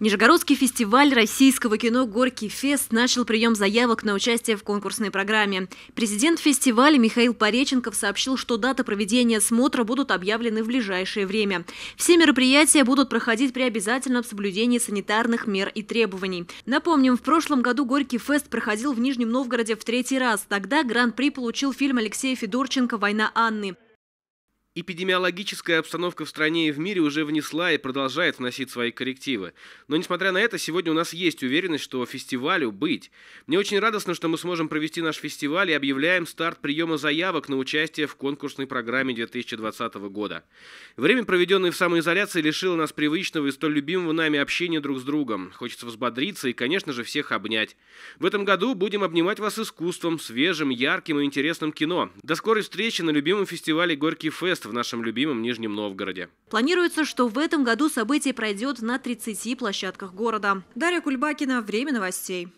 Нижегородский фестиваль российского кино «Горький фест» начал прием заявок на участие в конкурсной программе. Президент фестиваля Михаил Пореченков сообщил, что дата проведения смотра будут объявлены в ближайшее время. Все мероприятия будут проходить при обязательном соблюдении санитарных мер и требований. Напомним, в прошлом году «Горький фест» проходил в Нижнем Новгороде в третий раз. Тогда гран-при получил фильм Алексея Федорченко «Война Анны». Эпидемиологическая обстановка в стране и в мире уже внесла и продолжает вносить свои коррективы. Но несмотря на это, сегодня у нас есть уверенность, что фестивалю быть. Мне очень радостно, что мы сможем провести наш фестиваль и объявляем старт приема заявок на участие в конкурсной программе 2020 года. Время, проведенное в самоизоляции, лишило нас привычного и столь любимого нами общения друг с другом. Хочется взбодриться и, конечно же, всех обнять. В этом году будем обнимать вас искусством, свежим, ярким и интересным кино. До скорой встречи на любимом фестивале «Горький фест» мест в нашем любимом Нижнем Новгороде. Планируется, что в этом году событие пройдет на 30 площадках города. Дарья Кульбакина, «Время новостей».